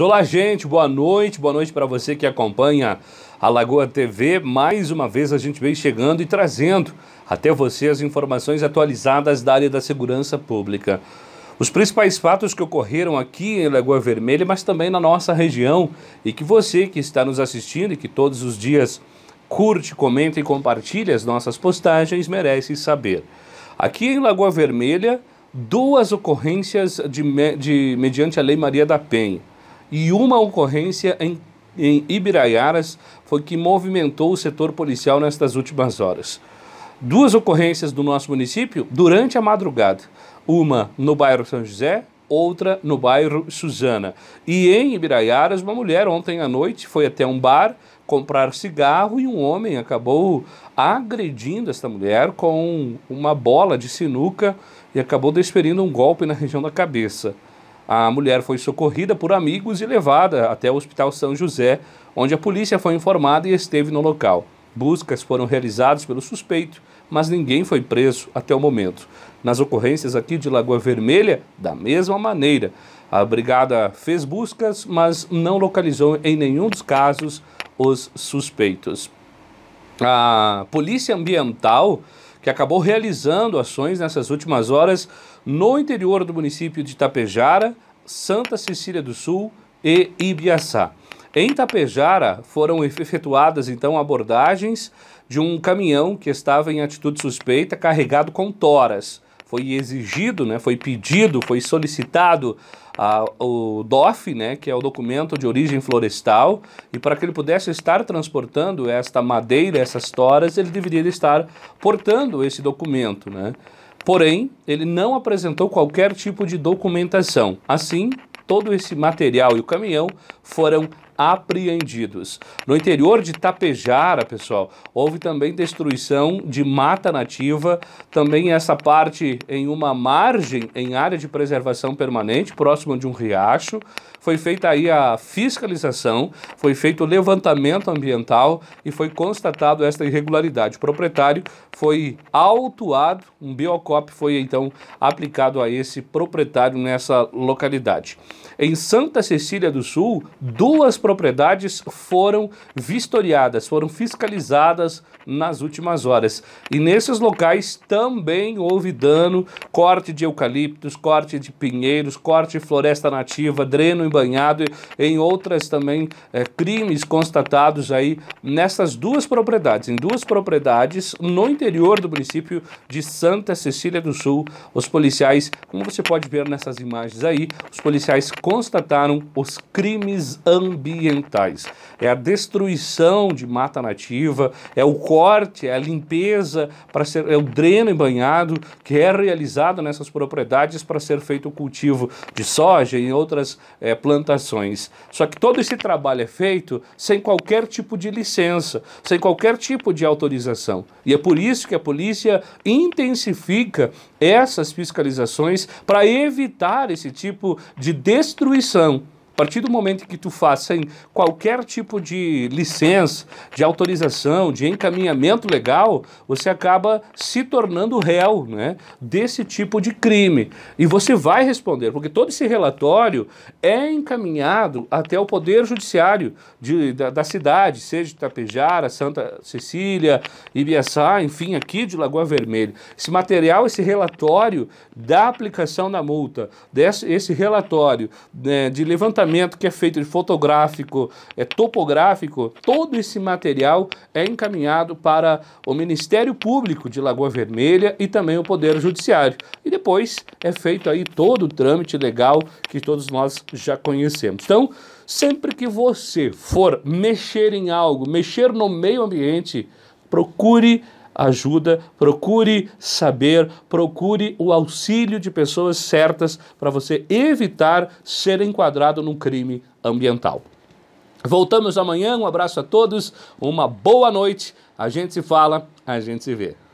Olá, gente, boa noite, boa noite para você que acompanha a Lagoa TV. Mais uma vez a gente vem chegando e trazendo até você as informações atualizadas da área da segurança pública. Os principais fatos que ocorreram aqui em Lagoa Vermelha, mas também na nossa região, e que você que está nos assistindo e que todos os dias curte, comenta e compartilha as nossas postagens merece saber. Aqui em Lagoa Vermelha, duas ocorrências de, de mediante a Lei Maria da Penha e uma ocorrência em, em Ibiraiaras foi que movimentou o setor policial nestas últimas horas. Duas ocorrências do nosso município durante a madrugada. Uma no bairro São José, outra no bairro Suzana. E em Ibiraiaras, uma mulher ontem à noite foi até um bar comprar cigarro e um homem acabou agredindo esta mulher com uma bola de sinuca e acabou desferindo um golpe na região da cabeça. A mulher foi socorrida por amigos e levada até o Hospital São José, onde a polícia foi informada e esteve no local. Buscas foram realizadas pelo suspeito, mas ninguém foi preso até o momento. Nas ocorrências aqui de Lagoa Vermelha, da mesma maneira. A brigada fez buscas, mas não localizou em nenhum dos casos os suspeitos. A Polícia Ambiental que acabou realizando ações nessas últimas horas no interior do município de Itapejara, Santa Cecília do Sul e Ibiaçá. Em Itapejara foram efetuadas então abordagens de um caminhão que estava em atitude suspeita carregado com toras foi exigido, né, foi pedido, foi solicitado a, ah, o DOF, né, que é o documento de origem florestal, e para que ele pudesse estar transportando esta madeira, essas toras, ele deveria estar portando esse documento. Né? Porém, ele não apresentou qualquer tipo de documentação. Assim, todo esse material e o caminhão foram apreendidos. No interior de Tapejara, pessoal, houve também destruição de mata nativa, também essa parte em uma margem em área de preservação permanente, próximo de um riacho. Foi feita aí a fiscalização, foi feito o levantamento ambiental e foi constatado esta irregularidade. O proprietário foi autuado, um biocop foi então aplicado a esse proprietário nessa localidade. Em Santa Cecília do Sul, duas propriedades foram vistoriadas, foram fiscalizadas nas últimas horas. E nesses locais também houve dano, corte de eucaliptos, corte de pinheiros, corte de floresta nativa, dreno embanhado, em outras também é, crimes constatados aí nessas duas propriedades, em duas propriedades no interior do município de Santa Cecília do Sul. Os policiais, como você pode ver nessas imagens aí, os policiais constataram os crimes ambientais ambientais. É a destruição de mata nativa, é o corte, é a limpeza, para ser, é o dreno banhado que é realizado nessas propriedades para ser feito o cultivo de soja e outras é, plantações. Só que todo esse trabalho é feito sem qualquer tipo de licença, sem qualquer tipo de autorização. E é por isso que a polícia intensifica essas fiscalizações para evitar esse tipo de destruição partir do momento que tu faça qualquer tipo de licença, de autorização, de encaminhamento legal, você acaba se tornando réu né, desse tipo de crime. E você vai responder, porque todo esse relatório é encaminhado até o Poder Judiciário de, da, da cidade, seja Itapejara, Santa Cecília, Ibiaçá, enfim, aqui de Lagoa Vermelha. Esse material, esse relatório da aplicação da multa, desse, esse relatório né, de levantamento levantamento que é feito de fotográfico, é topográfico, todo esse material é encaminhado para o Ministério Público de Lagoa Vermelha e também o Poder Judiciário. E depois é feito aí todo o trâmite legal que todos nós já conhecemos. Então, sempre que você for mexer em algo, mexer no meio ambiente, procure ajuda, procure saber, procure o auxílio de pessoas certas para você evitar ser enquadrado num crime ambiental. Voltamos amanhã, um abraço a todos, uma boa noite. A gente se fala, a gente se vê.